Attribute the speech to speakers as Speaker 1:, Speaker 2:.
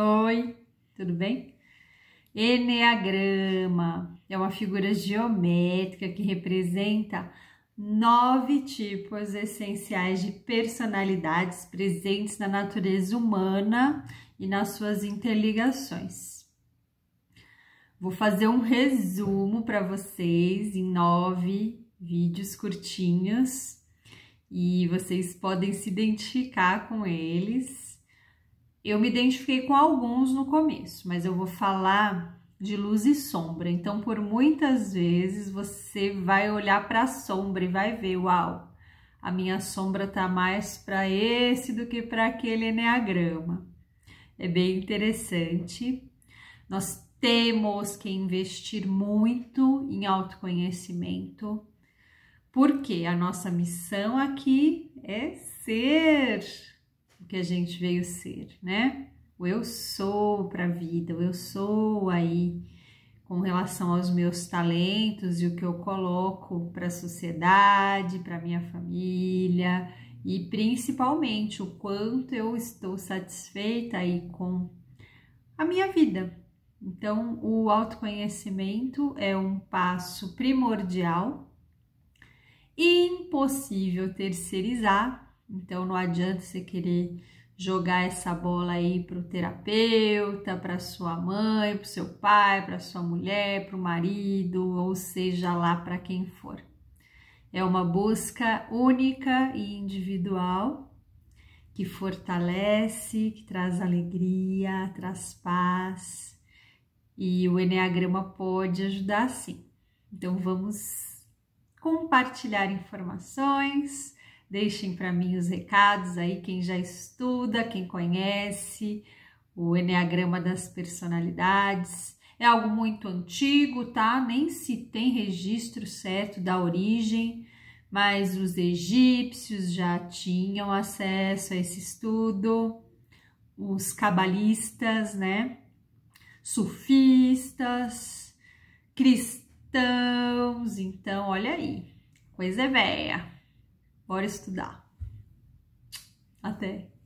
Speaker 1: Oi, tudo bem? Enneagrama é uma figura geométrica que representa nove tipos essenciais de personalidades presentes na natureza humana e nas suas interligações. Vou fazer um resumo para vocês em nove vídeos curtinhos e vocês podem se identificar com eles eu me identifiquei com alguns no começo, mas eu vou falar de luz e sombra. Então, por muitas vezes você vai olhar para a sombra e vai ver, uau, a minha sombra tá mais para esse do que para aquele enneagrama. É bem interessante. Nós temos que investir muito em autoconhecimento, porque a nossa missão aqui é ser que a gente veio ser, né? O eu sou para a vida, o eu sou aí com relação aos meus talentos e o que eu coloco para a sociedade, para minha família e principalmente o quanto eu estou satisfeita aí com a minha vida. Então, o autoconhecimento é um passo primordial e impossível terceirizar então não adianta você querer jogar essa bola aí para o terapeuta, para sua mãe, para seu pai, para sua mulher, para o marido, ou seja lá para quem for. É uma busca única e individual que fortalece, que traz alegria, traz paz e o Enneagrama pode ajudar sim. Então vamos compartilhar informações Deixem para mim os recados aí, quem já estuda, quem conhece o Enneagrama das Personalidades. É algo muito antigo, tá? Nem se tem registro certo da origem, mas os egípcios já tinham acesso a esse estudo, os cabalistas, né? Sufistas, cristãos, então olha aí, coisa é velha. Bora estudar. Até!